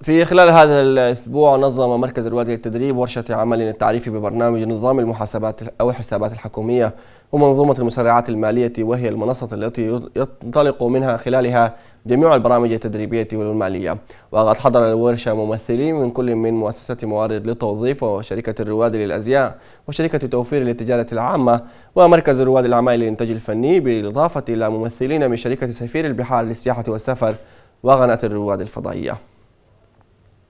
في خلال هذا الاسبوع نظم مركز الوادي للتدريب ورشه عمل للتعريف ببرنامج نظام المحاسبات او الحسابات الحكوميه ومنظومه المسرعات الماليه وهي المنصه التي ينطلق منها خلالها جميع البرامج التدريبيه والماليه وقد حضر الورشه ممثلين من كل من مؤسسه موارد للتوظيف وشركه الرواد للازياء وشركه توفير للتجاره العامه ومركز رواد الاعمال للانتاج الفني بالاضافه الى ممثلين من شركه سفير البحار للسياحه والسفر وغنات الرواد الفضائيه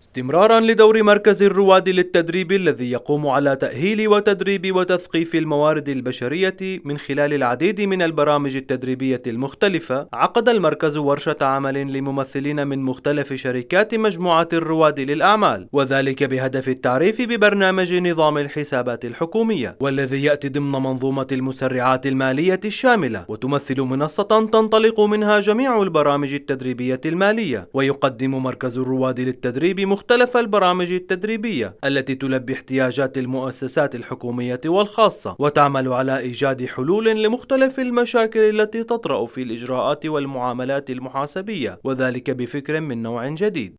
استمرارا لدور مركز الرواد للتدريب الذي يقوم على تأهيل وتدريب وتثقيف الموارد البشرية من خلال العديد من البرامج التدريبية المختلفة عقد المركز ورشة عمل لممثلين من مختلف شركات مجموعة الرواد للأعمال وذلك بهدف التعريف ببرنامج نظام الحسابات الحكومية والذي يأتي ضمن منظومة المسرعات المالية الشاملة وتمثل منصة تنطلق منها جميع البرامج التدريبية المالية ويقدم مركز الرواد للتدريب مختلف البرامج التدريبية التي تلبي احتياجات المؤسسات الحكومية والخاصة وتعمل على إيجاد حلول لمختلف المشاكل التي تطرأ في الإجراءات والمعاملات المحاسبية وذلك بفكر من نوع جديد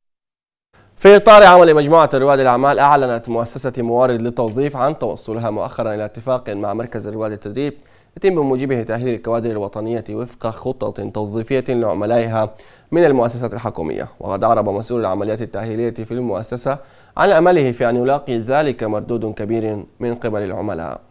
في إطار عمل مجموعة رواد الأعمال أعلنت مؤسسة موارد للتوظيف عن توصلها مؤخرا إلى اتفاق مع مركز رواد التدريب يتم بموجبه تأهيل الكوادر الوطنية وفق خطة توظيفية لعملائها من المؤسسات الحكومية وقد أعرب مسؤول العمليات التأهيلية في المؤسسة عن أمله في أن يلاقي ذلك مردود كبير من قبل العملاء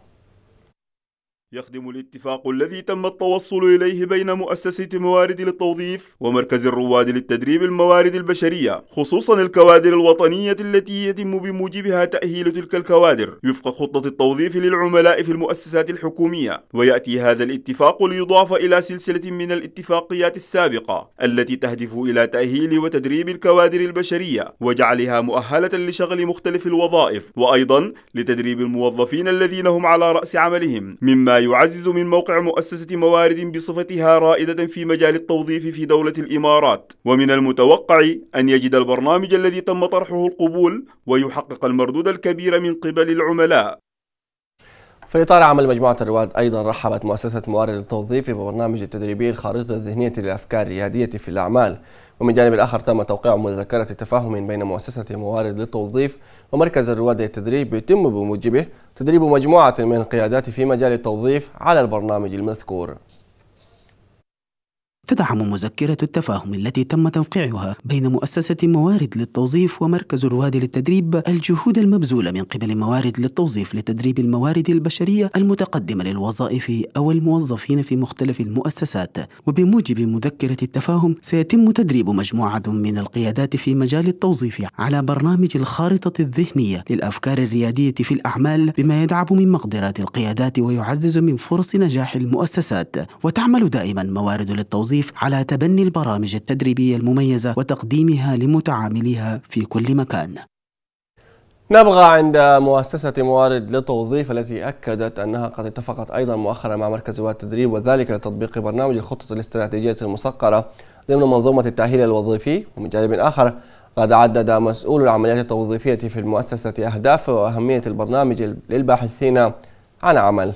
يخدم الاتفاق الذي تم التوصل إليه بين مؤسسة موارد للتوظيف ومركز الرواد للتدريب الموارد البشرية خصوصا الكوادر الوطنية التي يتم بموجبها تأهيل تلك الكوادر وفق خطة التوظيف للعملاء في المؤسسات الحكومية ويأتي هذا الاتفاق ليضاف إلى سلسلة من الاتفاقيات السابقة التي تهدف إلى تأهيل وتدريب الكوادر البشرية وجعلها مؤهلة لشغل مختلف الوظائف وأيضا لتدريب الموظفين الذين هم على رأس عملهم مما يعزز من موقع مؤسسة موارد بصفتها رائدة في مجال التوظيف في دولة الإمارات ومن المتوقع أن يجد البرنامج الذي تم طرحه القبول ويحقق المردود الكبير من قبل العملاء في إطار عمل مجموعة الرواد أيضا رحبت مؤسسة موارد التوظيف ببرنامج التدريبي الخارطة الذهنية للأفكار الريادية في الأعمال ومن جانب آخر تم توقيع مذكرة تفاهم بين مؤسسة موارد للتوظيف ومركز الرواد للتدريب يتم بموجبه تدريب مجموعة من القيادات في مجال التوظيف على البرنامج المذكور تدعم مذكرة التفاهم التي تم توقيعها بين مؤسسة موارد للتوظيف ومركز رواد للتدريب الجهود المبذولة من قبل موارد للتوظيف لتدريب الموارد البشرية المتقدمة للوظائف أو الموظفين في مختلف المؤسسات وبموجب مذكرة التفاهم سيتم تدريب مجموعة من القيادات في مجال التوظيف على برنامج الخارطة الذهنية للأفكار الريادية في الأعمال بما يدعم من مقدرات القيادات ويعزز من فرص نجاح المؤسسات وتعمل دائما موارد للتوظيف الشريف على تبني البرامج التدريبية المميزة وتقديمها لمتعامليها في كل مكان نبغى عند مؤسسة موارد للتوظيف التي أكدت أنها قد اتفقت أيضا مؤخرا مع مركز رواد التدريب وذلك لتطبيق برنامج الخطة الاستراتيجية المصقرة ضمن منظومة التأهيل الوظيفي ومن جانب آخر قد عدد مسؤول العمليات التوظيفية في المؤسسة أهداف وأهمية البرنامج للباحثين عن عمل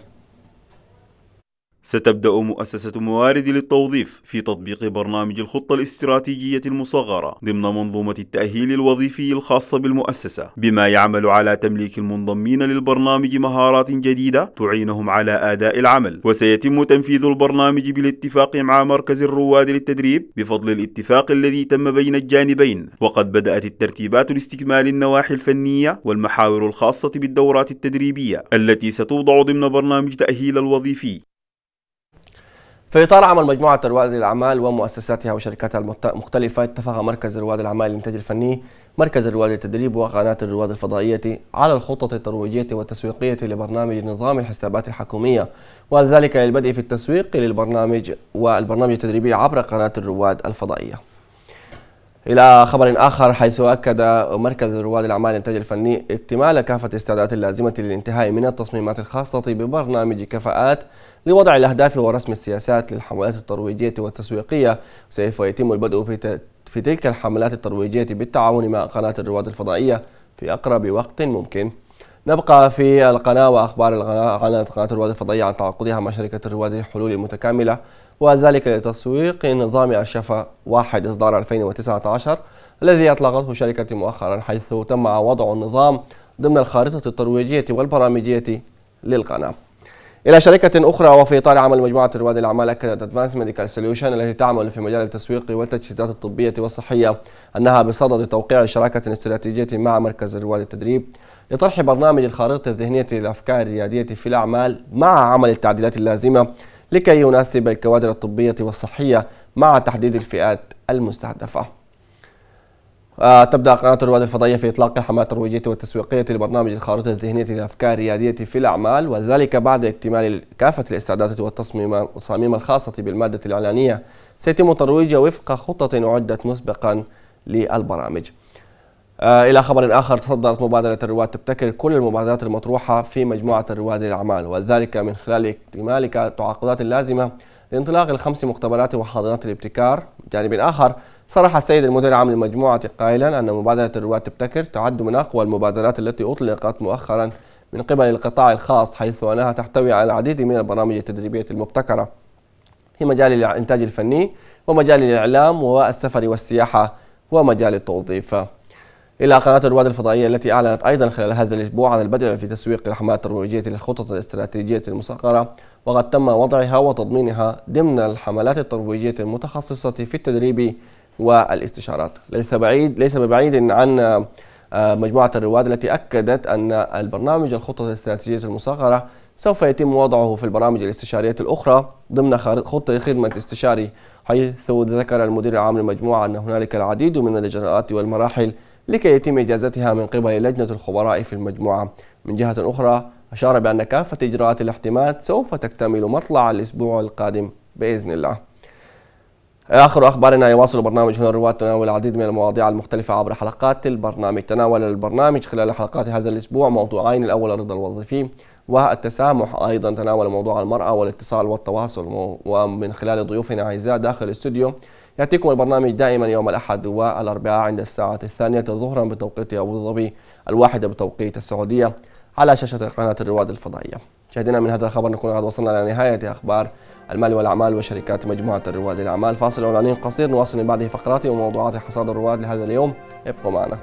ستبدأ مؤسسة موارد للتوظيف في تطبيق برنامج الخطة الاستراتيجية المصغرة ضمن منظومة التأهيل الوظيفي الخاصة بالمؤسسة بما يعمل على تمليك المنضمين للبرنامج مهارات جديدة تعينهم على أداء العمل وسيتم تنفيذ البرنامج بالاتفاق مع مركز الرواد للتدريب بفضل الاتفاق الذي تم بين الجانبين وقد بدأت الترتيبات لاستكمال النواحي الفنية والمحاور الخاصة بالدورات التدريبية التي ستوضع ضمن برنامج تأهيل الوظيفي في إطار عمل مجموعة رواد الأعمال ومؤسساتها وشركاتها المختلفة اتفق مركز رواد الأعمال الإنتاج الفني مركز رواد التدريب وقناة الرواد الفضائية على الخطط الترويجية والتسويقية لبرنامج نظام الحسابات الحكومية وذلك للبدء في التسويق للبرنامج والبرنامج التدريبي عبر قناة الرواد الفضائية إلى خبر آخر حيث أكد مركز رواد الأعمال الإنتاج الفني اكتمال كافة الاستعدادات اللازمة للانتهاء من التصميمات الخاصة ببرنامج كفاءات لوضع الأهداف ورسم السياسات للحملات الترويجية والتسويقية سوف يتم البدء في, في تلك الحملات الترويجية بالتعاون مع قناة الرواد الفضائية في أقرب وقت ممكن نبقى في القناة وأخبار القناة قناة الرواد الفضائية عن تعاقدها مع شركة الرواد الحلول المتكاملة وذلك لتسويق نظام أرشفة واحد إصدار 2019 الذي أطلقته شركة مؤخرا حيث تم وضع النظام ضمن الخارطة الترويجية والبرامجية للقناة إلى شركة أخرى وفي إطار عمل مجموعة رواد الأعمال أكدت أدفانس ميديكال سوليوشن التي تعمل في مجال التسويق والتجهيزات الطبية والصحية أنها بصدد توقيع شراكة استراتيجية مع مركز رواد التدريب لطرح برنامج الخارطة الذهنية للأفكار الريادية في الأعمال مع عمل التعديلات اللازمة لكي يناسب الكوادر الطبية والصحية مع تحديد الفئات المستهدفة آه، تبدأ قناة رواد الفضائية في إطلاق الحملات الترويجية والتسويقية لبرنامج الخارطة الذهنية للأفكار الريادية في الأعمال وذلك بعد اكتمال كافة الاستعدادات والتصاميم الخاصة بالمادة الإعلانية سيتم ترويجها وفق خطة أعدت مسبقا للبرامج آه، إلى خبر آخر تصدرت مبادرة الرواد تبتكر كل المبادرات المطروحة في مجموعة الرواد للأعمال وذلك من خلال اكتمالك التعاقدات اللازمة لانطلاق الخمس مختبرات وحاضنات الابتكار جانب آخر صرح السيد المدير العام للمجموعة قائلا أن مبادرة الرواد تبتكر تعد من أقوى المبادرات التي أطلقت مؤخرا من قبل القطاع الخاص حيث أنها تحتوي على العديد من البرامج التدريبية المبتكرة في مجال الإنتاج الفني ومجال الإعلام والسفر والسياحة ومجال التوظيف إلى قناة الرواد الفضائية التي أعلنت أيضا خلال هذا الأسبوع عن البدء في تسويق الحملات الترويجية للخطط الاستراتيجية المصغرة وقد تم وضعها وتضمينها ضمن الحملات الترويجية المتخصصة في التدريب والاستشارات ليس بعيد ليس ببعيد عن آه، مجموعة الرواد التي أكدت أن البرنامج الخطة الاستراتيجية المصغرة سوف يتم وضعه في البرامج الاستشارية الأخرى ضمن خطة خدمة استشاري حيث ذكر المدير العام للمجموعة أن هنالك العديد من الإجراءات والمراحل لكي يتم إجازتها من قبل لجنة الخبراء في المجموعة من جهة أخرى أشار بأن كافة إجراءات الاحتمال سوف تكتمل مطلع الأسبوع القادم بإذن الله آخر أخبارنا يواصل برنامج هنا الرواد تناول العديد من المواضيع المختلفة عبر حلقات البرنامج تناول البرنامج خلال حلقات هذا الأسبوع موضوعين الأول الرضا الوظيفي والتسامح أيضا تناول موضوع المرأة والاتصال والتواصل ومن خلال ضيوفنا أعزاء داخل الاستوديو يأتيكم البرنامج دائما يوم الأحد والأربعاء عند الساعة الثانية ظهرا بتوقيت أبو ظبي الواحدة بتوقيت السعودية على شاشة قناة الرواد الفضائية شاهدنا من هذا الخبر نكون قد وصلنا إلى نهاية أخبار المال والأعمال وشركات مجموعة الرواد للأعمال فاصل إعلاني قصير نواصل من بعده فقراتي وموضوعات حصاد الرواد لهذا اليوم ابقوا معنا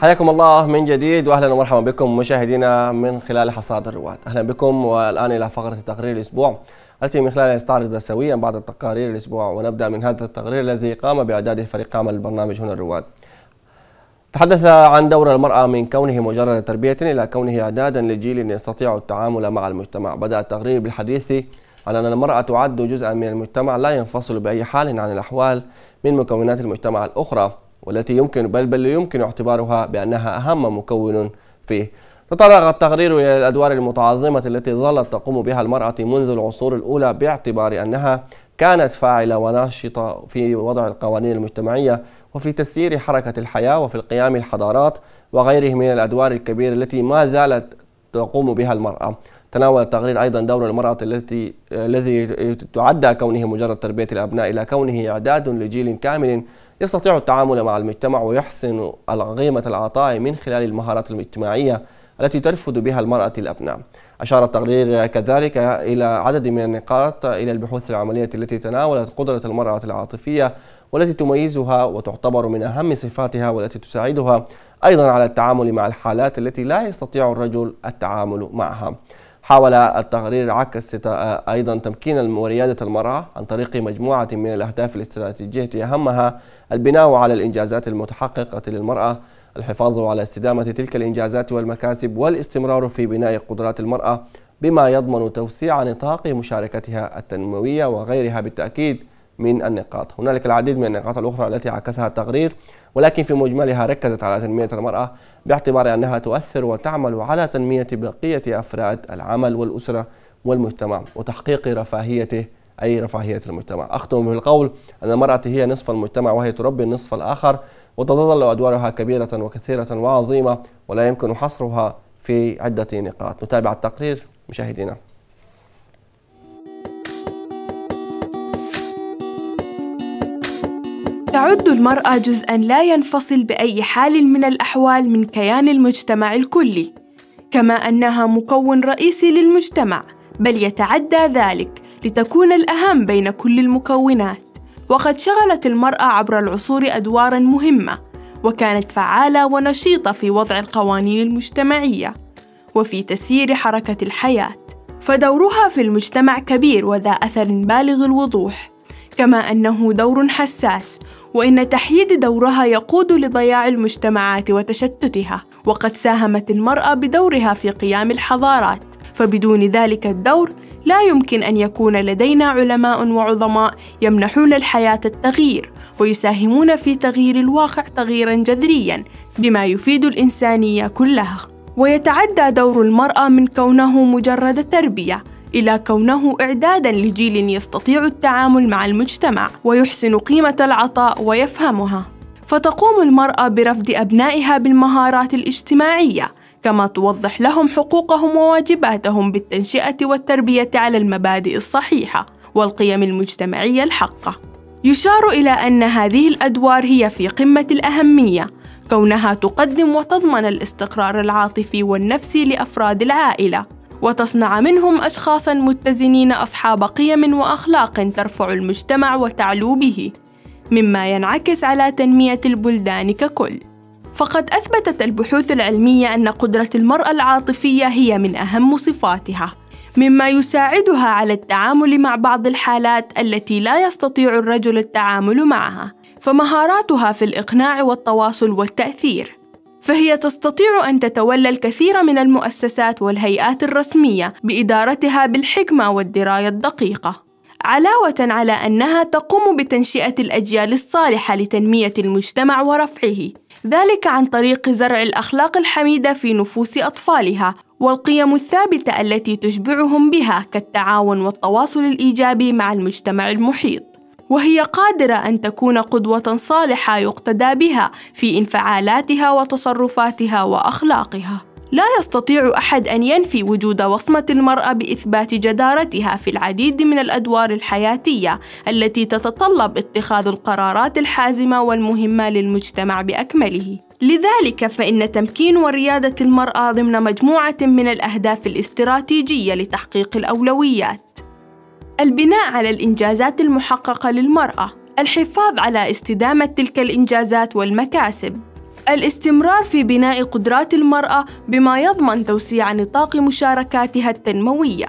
حياكم الله من جديد واهلا ومرحبا بكم مشاهدينا من خلال حصاد الرواد اهلا بكم والان الى فقره تقرير الاسبوع التي من خلالها يستعرض سويا بعض التقارير الأسبوع ونبدأ من هذا التقرير الذي قام بإعداده فريق عمل البرنامج هنا الرواد تحدث عن دور المرأة من كونه مجرد تربية إلى كونه إعدادا لجيل يستطيع التعامل مع المجتمع بدأ التقرير بالحديث عن أن المرأة تعد جزءا من المجتمع لا ينفصل بأي حال عن الأحوال من مكونات المجتمع الأخرى والتي يمكن بل بل يمكن اعتبارها بأنها أهم مكون فيه تطرق التقرير إلى الأدوار المتعظمة التي ظلت تقوم بها المرأة منذ العصور الأولى باعتبار أنها كانت فاعلة وناشطة في وضع القوانين المجتمعية وفي تسيير حركة الحياة وفي القيام الحضارات وغيره من الأدوار الكبيرة التي ما زالت تقوم بها المرأة تناول التقرير أيضا دور المرأة التي الذي تعدى كونه مجرد تربية الأبناء إلى كونه إعداد لجيل كامل يستطيع التعامل مع المجتمع ويحسن قيمة العطاء من خلال المهارات الاجتماعية التي ترفض بها المرأة الأبناء أشار التقرير كذلك إلى عدد من النقاط إلى البحوث العملية التي تناولت قدرة المرأة العاطفية والتي تميزها وتعتبر من أهم صفاتها والتي تساعدها أيضا على التعامل مع الحالات التي لا يستطيع الرجل التعامل معها حاول التقرير عكس أيضا تمكين وريادة المرأة عن طريق مجموعة من الأهداف الاستراتيجية أهمها البناء على الإنجازات المتحققة للمرأة الحفاظ على استدامة تلك الإنجازات والمكاسب والاستمرار في بناء قدرات المرأة بما يضمن توسيع نطاق مشاركتها التنموية وغيرها بالتأكيد من النقاط هنالك العديد من النقاط الأخرى التي عكسها التقرير ولكن في مجملها ركزت على تنمية المرأة باعتبار أنها تؤثر وتعمل على تنمية بقية أفراد العمل والأسرة والمجتمع وتحقيق رفاهيته أي رفاهية المجتمع أختم بالقول أن المرأة هي نصف المجتمع وهي تربي النصف الآخر وتظل أدوارها كبيرة وكثيرة وعظيمة ولا يمكن حصرها في عدة نقاط نتابع التقرير مشاهدينا تعد المرأة جزءا لا ينفصل بأي حال من الأحوال من كيان المجتمع الكلي كما أنها مكون رئيسي للمجتمع بل يتعدى ذلك لتكون الأهم بين كل المكونات وقد شغلت المرأة عبر العصور أدوارا مهمة وكانت فعالة ونشيطة في وضع القوانين المجتمعية وفي تسيير حركة الحياة فدورها في المجتمع كبير وذا أثر بالغ الوضوح كما أنه دور حساس وإن تحييد دورها يقود لضياع المجتمعات وتشتتها وقد ساهمت المرأة بدورها في قيام الحضارات فبدون ذلك الدور لا يمكن أن يكون لدينا علماء وعظماء يمنحون الحياة التغيير ويساهمون في تغيير الواقع تغييرا جذريا بما يفيد الإنسانية كلها ويتعدى دور المرأة من كونه مجرد تربية إلى كونه إعدادا لجيل يستطيع التعامل مع المجتمع ويحسن قيمة العطاء ويفهمها فتقوم المرأة برفد أبنائها بالمهارات الاجتماعية كما توضح لهم حقوقهم وواجباتهم بالتنشئة والتربية على المبادئ الصحيحة والقيم المجتمعية الحقة. يشار إلى أن هذه الأدوار هي في قمة الأهمية، كونها تقدم وتضمن الاستقرار العاطفي والنفسي لأفراد العائلة، وتصنع منهم أشخاصًا متزنين أصحاب قيم وأخلاق ترفع المجتمع وتعلو به، مما ينعكس على تنمية البلدان ككل. فقد أثبتت البحوث العلمية أن قدرة المرأة العاطفية هي من أهم صفاتها مما يساعدها على التعامل مع بعض الحالات التي لا يستطيع الرجل التعامل معها فمهاراتها في الإقناع والتواصل والتأثير فهي تستطيع أن تتولى الكثير من المؤسسات والهيئات الرسمية بإدارتها بالحكمة والدراية الدقيقة علاوة على أنها تقوم بتنشئة الأجيال الصالحة لتنمية المجتمع ورفعه ذلك عن طريق زرع الأخلاق الحميدة في نفوس أطفالها والقيم الثابتة التي تشبعهم بها كالتعاون والتواصل الإيجابي مع المجتمع المحيط وهي قادرة أن تكون قدوة صالحة يقتدى بها في انفعالاتها وتصرفاتها وأخلاقها لا يستطيع أحد أن ينفي وجود وصمة المرأة بإثبات جدارتها في العديد من الأدوار الحياتية التي تتطلب اتخاذ القرارات الحازمة والمهمة للمجتمع بأكمله. لذلك فإن تمكين وريادة المرأة ضمن مجموعة من الأهداف الاستراتيجية لتحقيق الأولويات. البناء على الإنجازات المحققة للمرأة، الحفاظ على استدامة تلك الإنجازات والمكاسب. الاستمرار في بناء قدرات المرأة بما يضمن توسيع نطاق مشاركاتها التنموية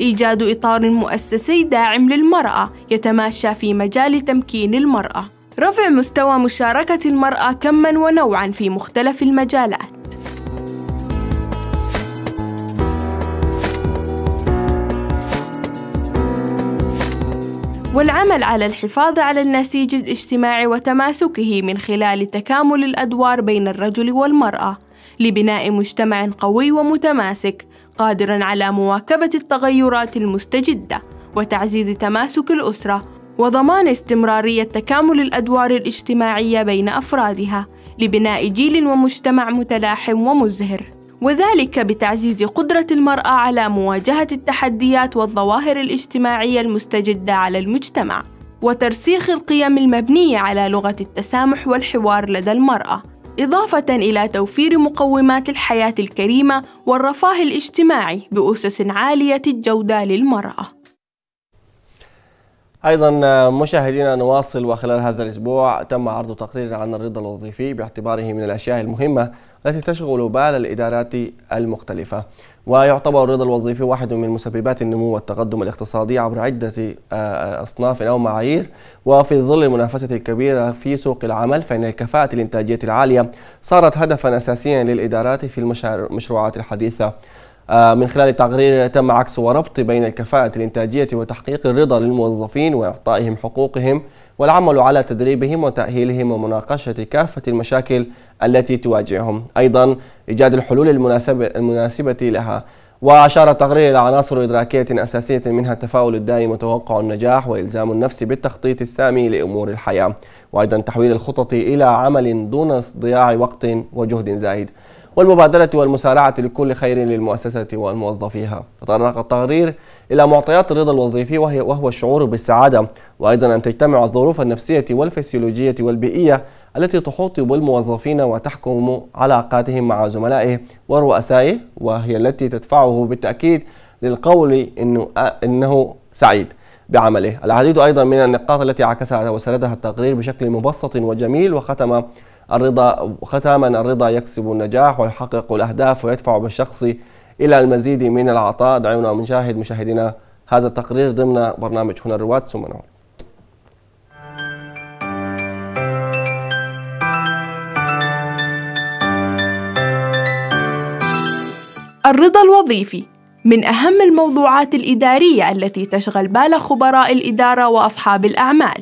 إيجاد إطار مؤسسي داعم للمرأة يتماشى في مجال تمكين المرأة رفع مستوى مشاركة المرأة كما ونوعا في مختلف المجالات والعمل على الحفاظ على النسيج الاجتماعي وتماسكه من خلال تكامل الادوار بين الرجل والمراه لبناء مجتمع قوي ومتماسك قادرا على مواكبه التغيرات المستجده وتعزيز تماسك الاسره وضمان استمراريه تكامل الادوار الاجتماعيه بين افرادها لبناء جيل ومجتمع متلاحم ومزهر وذلك بتعزيز قدرة المرأة على مواجهة التحديات والظواهر الاجتماعية المستجدة على المجتمع، وترسيخ القيم المبنية على لغة التسامح والحوار لدى المرأة، إضافة إلى توفير مقومات الحياة الكريمة والرفاه الاجتماعي بأسس عالية الجودة للمرأة. ايضا مشاهدينا نواصل وخلال هذا الاسبوع تم عرض تقرير عن الرضا الوظيفي باعتباره من الاشياء المهمه التي تشغل بال الإدارات المختلفة ويعتبر الرضا الوظيفي واحد من مسببات النمو والتقدم الاقتصادي عبر عدة آه، آه، أصناف أو معايير وفي ظل المنافسة الكبيرة في سوق العمل فإن الكفاءة الإنتاجية العالية صارت هدفا أساسيا للإدارات في المشروعات الحديثة آه، من خلال تقرير تم عكس وربط بين الكفاءة الإنتاجية وتحقيق الرضا للموظفين وإعطائهم حقوقهم والعمل على تدريبهم وتأهيلهم ومناقشة كافة المشاكل التي تواجههم أيضا إيجاد الحلول المناسبة, المناسبة لها وأشار التقرير إلى عناصر إدراكية أساسية منها التفاؤل الدائم وتوقع النجاح وإلزام النفس بالتخطيط السامي لأمور الحياة وأيضا تحويل الخطط إلى عمل دون ضياع وقت وجهد زائد والمبادرة والمسارعة لكل خير للمؤسسة والموظفيها تطرق التقرير إلى معطيات الرضا الوظيفي وهي وهو الشعور بالسعادة وأيضا أن تجتمع الظروف النفسية والفسيولوجية والبيئية التي تحوط بالموظفين وتحكم علاقاتهم مع زملائه ورؤسائه وهي التي تدفعه بالتأكيد للقول إنه, إنه سعيد بعمله العديد أيضا من النقاط التي عكسها وسردها التقرير بشكل مبسط وجميل وختم الرضا ختاما الرضا يكسب النجاح ويحقق الأهداف ويدفع بالشخص إلى المزيد من العطاء دعونا نشاهد مشاهدينا هذا التقرير ضمن برنامج هنا الرواد ثم نعود الرضا الوظيفي من أهم الموضوعات الإدارية التي تشغل بال خبراء الإدارة وأصحاب الأعمال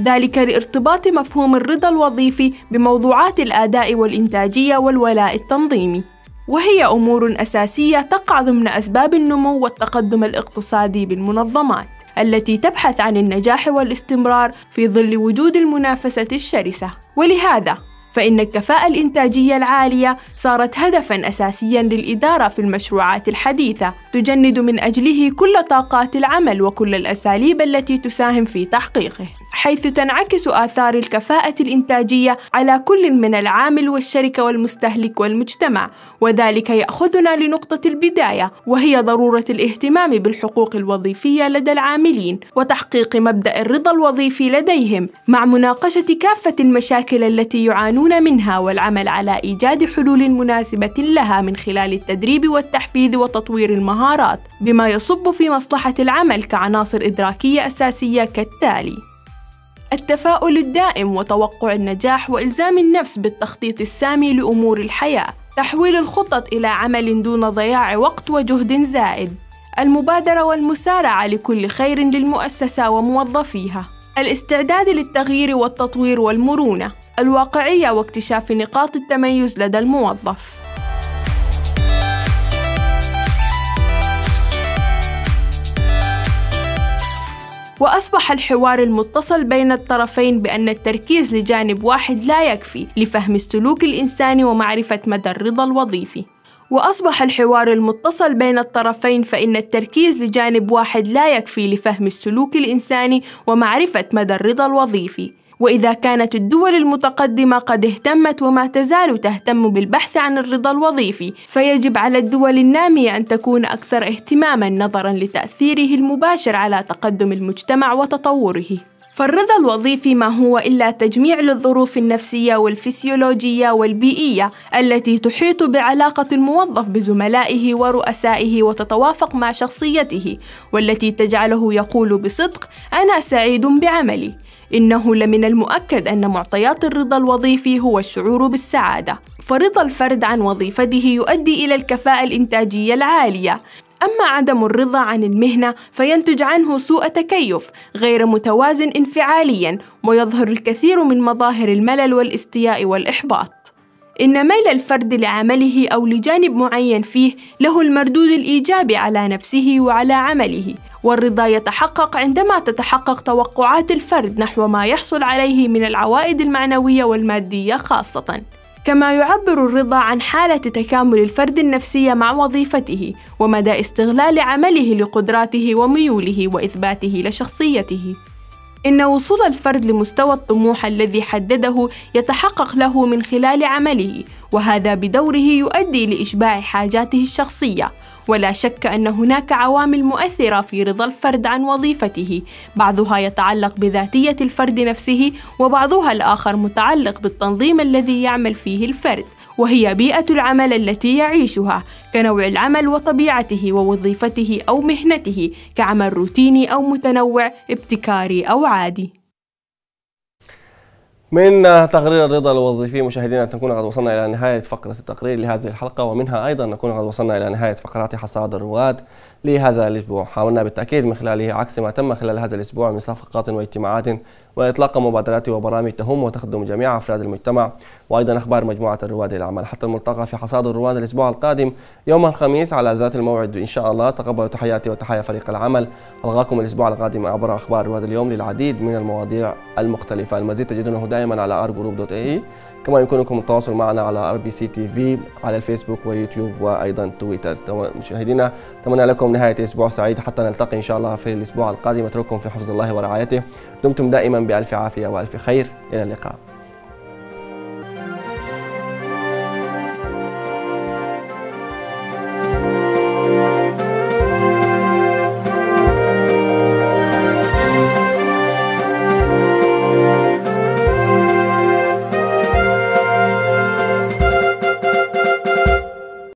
ذلك لارتباط مفهوم الرضا الوظيفي بموضوعات الاداء والانتاجيه والولاء التنظيمي وهي امور اساسيه تقع ضمن اسباب النمو والتقدم الاقتصادي بالمنظمات التي تبحث عن النجاح والاستمرار في ظل وجود المنافسه الشرسه ولهذا فإن الكفاءة الإنتاجية العالية صارت هدفًا أساسيًا للإدارة في المشروعات الحديثة، تجند من أجله كل طاقات العمل وكل الأساليب التي تساهم في تحقيقه. حيث تنعكس آثار الكفاءة الإنتاجية على كل من العامل والشركة والمستهلك والمجتمع وذلك يأخذنا لنقطة البداية وهي ضرورة الاهتمام بالحقوق الوظيفية لدى العاملين وتحقيق مبدأ الرضا الوظيفي لديهم مع مناقشة كافة المشاكل التي يعانون منها والعمل على إيجاد حلول مناسبة لها من خلال التدريب والتحفيز وتطوير المهارات بما يصب في مصلحة العمل كعناصر إدراكية أساسية كالتالي التفاؤل الدائم وتوقع النجاح والزام النفس بالتخطيط السامي لامور الحياه تحويل الخطط الى عمل دون ضياع وقت وجهد زائد المبادره والمسارعه لكل خير للمؤسسه وموظفيها الاستعداد للتغيير والتطوير والمرونه الواقعيه واكتشاف نقاط التميز لدى الموظف وأصبح الحوار المتصل بين الطرفين بأن التركيز لجانب واحد لا يكفي لفهم السلوك الإنساني ومعرفة مدى الرضا الوظيفي وأصبح الحوار المتصل بين الطرفين فإن التركيز لجانب واحد لا يكفي لفهم السلوك الإنساني ومعرفة مدى الرضا الوظيفي وإذا كانت الدول المتقدمة قد اهتمت وما تزال تهتم بالبحث عن الرضا الوظيفي فيجب على الدول النامية أن تكون أكثر اهتماما نظرا لتأثيره المباشر على تقدم المجتمع وتطوره فالرضا الوظيفي ما هو إلا تجميع للظروف النفسية والفسيولوجية والبيئية التي تحيط بعلاقة الموظف بزملائه ورؤسائه وتتوافق مع شخصيته والتي تجعله يقول بصدق أنا سعيد بعملي إنه لمن المؤكد أن معطيات الرضا الوظيفي هو الشعور بالسعادة فرضا الفرد عن وظيفته يؤدي إلى الكفاءة الإنتاجية العالية أما عدم الرضا عن المهنة فينتج عنه سوء تكيف غير متوازن انفعاليا ويظهر الكثير من مظاهر الملل والاستياء والإحباط إن ميل الفرد لعمله أو لجانب معين فيه له المردود الإيجابي على نفسه وعلى عمله، والرضا يتحقق عندما تتحقق توقعات الفرد نحو ما يحصل عليه من العوائد المعنوية والمادية خاصةً. كما يعبر الرضا عن حالة تكامل الفرد النفسية مع وظيفته ومدى استغلال عمله لقدراته وميوله وإثباته لشخصيته إن وصول الفرد لمستوى الطموح الذي حدده يتحقق له من خلال عمله وهذا بدوره يؤدي لإشباع حاجاته الشخصية ولا شك أن هناك عوامل مؤثرة في رضا الفرد عن وظيفته بعضها يتعلق بذاتية الفرد نفسه وبعضها الآخر متعلق بالتنظيم الذي يعمل فيه الفرد وهي بيئة العمل التي يعيشها كنوع العمل وطبيعته ووظيفته أو مهنته كعمل روتيني أو متنوع ابتكاري أو عادي من تقرير الرضا الوظيفي مشاهدينا تكون قد وصلنا إلى نهاية فقرة التقرير لهذه الحلقة ومنها أيضا نكون قد وصلنا إلى نهاية فقرات حصاد الرواد لهذا الأسبوع حاولنا بالتأكيد من خلاله عكس ما تم خلال هذا الأسبوع من صفقات واجتماعات وإطلاق مبادرات وبرامج تهم وتخدم جميع أفراد المجتمع وأيضا أخبار مجموعة رواد الأعمال حتى الملتقى في حصاد الرواد الأسبوع القادم يوم الخميس على ذات الموعد إن شاء الله تقبلوا تحياتي وتحايا فريق العمل ألقاكم الأسبوع القادم عبر أخبار رواد اليوم للعديد من المواضيع المختلفة المزيد تجدونه دائما على argroup.ae كما يمكنكم التواصل معنا على ار بي سي تي في على الفيسبوك ويوتيوب وايضا تويتر مشاهدينا اتمنى لكم نهايه اسبوع سعيد حتى نلتقي ان شاء الله في الاسبوع القادم اترككم في حفظ الله ورعايته دمتم دائما بالف عافيه والف خير الى اللقاء